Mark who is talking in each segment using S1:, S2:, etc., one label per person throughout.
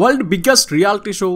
S1: world biggest reality show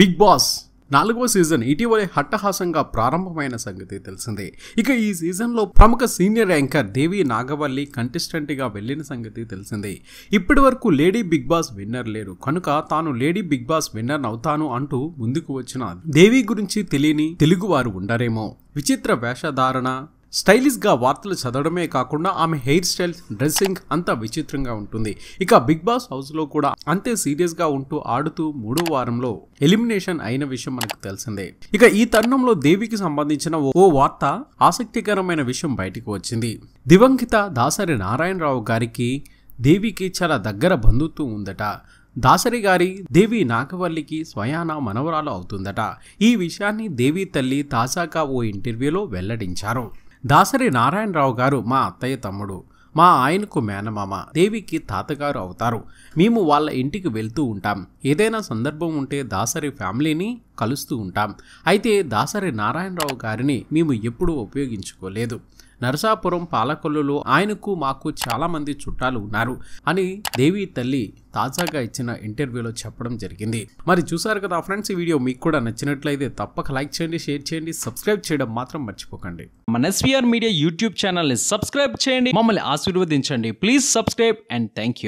S1: Bigg Boss నాలుగవ season ఇటీవలే హట్టహాసంగా ప్రారంభమైన సంగతి తెలిసిందే ఇక ఈ సీజన్లో ప్రముఖ సీనియర్ యాంకర్ దేవి నాగవల్లి కంటెస్టెంట్గా వెళ్ళిన సంగతి తెలిసిందే ఇప్పటి వరకు లేడీ బిగ్ బాస్ విన్నర్ లేరు కనుక తాను లేడీ బిగ్ బాస్ విన్నర్ అవుతాను అంటూ ముందుకు వచ్చిన దేవి గురించి తెలియని తెలుగువారు ఉండరేమో విచిత్ర వేషధారణ స్టైలిష్గా వార్తలు చదవడమే కాకుండా ఆమె హెయిర్ స్టైల్ డ్రెస్సింగ్ అంతా విచిత్రంగా ఉంటుంది ఇక బిగ్ బాస్ హౌస్లో కూడా అంతే సీరియస్గా ఉంటూ ఆడుతూ మూడో వారంలో ఎలిమినేషన్ అయిన విషయం మనకు తెలిసిందే ఇక ఈ తరుణంలో దేవికి సంబంధించిన ఓ వార్త ఆసక్తికరమైన విషయం బయటకు వచ్చింది దివంకిత దాసరి నారాయణరావు గారికి దేవికి చాలా దగ్గర బంధుత్వం ఉందట దాసరి గారి దేవి నాగవల్లికి స్వయాన మనవరాలు అవుతుందట ఈ విషయాన్ని దేవి తల్లి తాజాగా ఓ ఇంటర్వ్యూలో వెల్లడించారు దాసరి నారాయణరావు గారు మా అత్తయ్య తమ్ముడు మా ఆయనకు మేనమామ దేవికి తాతగారు అవుతారు మేము వాళ్ళ ఇంటికి వెళ్తూ ఉంటాం ఏదైనా సందర్భం ఉంటే దాసరి ఫ్యామిలీని కలుస్తూ ఉంటాం అయితే దాసరి నారాయణరావు గారిని మేము ఎప్పుడూ ఉపయోగించుకోలేదు నరసాపురం పాలకొల్లులో ఆయనకు మాకు చాలామంది చుట్టాలు ఉన్నారు అని దేవి తల్లి తాజాగా ఇచ్చిన ఇంటర్వ్యూలో చెప్పడం జరిగింది మరి చూసారు కదా ఫ్రెండ్స్ ఈ వీడియో మీకు కూడా నచ్చినట్లయితే తప్పక లైక్ చేయండి షేర్ చేయండి సబ్స్క్రైబ్ చేయడం మాత్రం మర్చిపోకండి మన ఎస్వీఆర్ మీడియా యూట్యూబ్ ఛానల్ని సబ్స్క్రైబ్ చేయండి మమ్మల్ని ఆశీర్వదించండి please subscribe and thank you